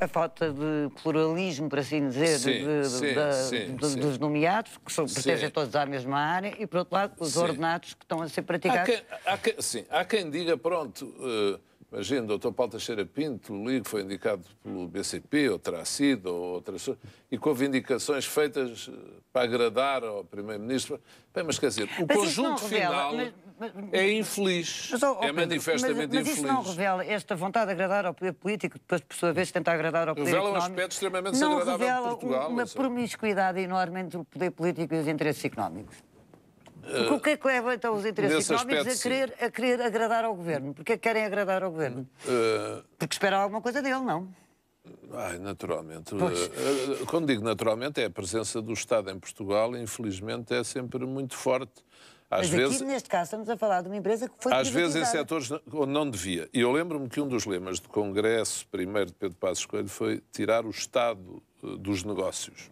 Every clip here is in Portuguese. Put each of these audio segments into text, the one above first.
a falta de pluralismo, por assim dizer, sim, de, sim, da, sim, de, dos nomeados, que são, pertencem todos à mesma área, e por outro lado, os ordenados que estão a ser praticados. Há quem, há, sim, há quem diga, pronto, uh, imagina, o Dr. Paulo Teixeira Pinto, o que foi indicado pelo BCP, ou terá sido, ou outras e houve indicações feitas eh, para agradar ao Primeiro-Ministro. Bem, mas quer dizer, o mas conjunto revela, final. Mas é infeliz. Mas, oh, é manifestamente mas, mas infeliz. Mas isso não revela esta vontade de agradar ao poder político, depois, por sua vez, tentar agradar ao poder revela económico. Revela um aspecto extremamente não desagradável revela de Portugal. uma promiscuidade enorme entre o poder político e os interesses económicos. Eh, Porque o que é que leva então os interesses económicos aspecto, a, querer, a querer agradar ao governo? Porque é que querem agradar ao governo? Uh... Porque esperam alguma coisa dele, não? Ai, naturalmente. Pois. Eh, eh, quando digo naturalmente, é a presença do Estado em Portugal, infelizmente, é sempre muito forte. Às Mas vezes, aqui, neste caso, estamos a falar de uma empresa que foi Às vezes em setores onde não devia. E eu lembro-me que um dos lemas do Congresso, primeiro de Pedro Passos Coelho, foi tirar o Estado eh, dos negócios.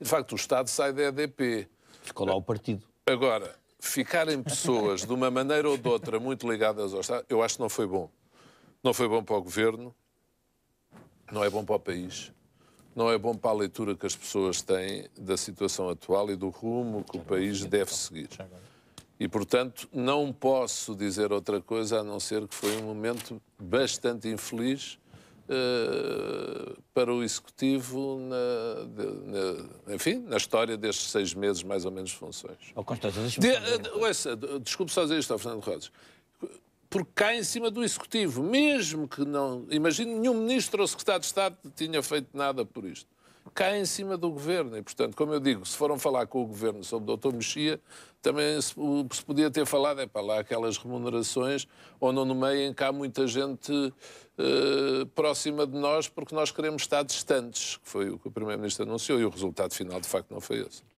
de facto, o Estado sai da EDP. Ficou lá o partido. Agora, ficarem pessoas, de uma maneira ou de outra, muito ligadas ao Estado, eu acho que não foi bom. Não foi bom para o Governo, não é bom para o país, não é bom para a leitura que as pessoas têm da situação atual e do rumo que o país deve então. seguir. E, portanto, não posso dizer outra coisa a não ser que foi um momento bastante infeliz uh, para o Executivo na, de, na, enfim, na história destes seis meses, mais ou menos, de funções. Oh, Constância, de, uh, desculpe só dizer isto ao Fernando Rosas porque cai em cima do Executivo, mesmo que não. Imagino nenhum ministro ou secretário de Estado tinha feito nada por isto. Cai em cima do governo. E, portanto, como eu digo, se foram falar com o governo sobre o Dr. Mexia, também se, se podia ter falado é para lá aquelas remunerações onde não que há muita gente eh, próxima de nós, porque nós queremos estar distantes, que foi o que o Primeiro-Ministro anunciou, e o resultado final, de facto, não foi esse.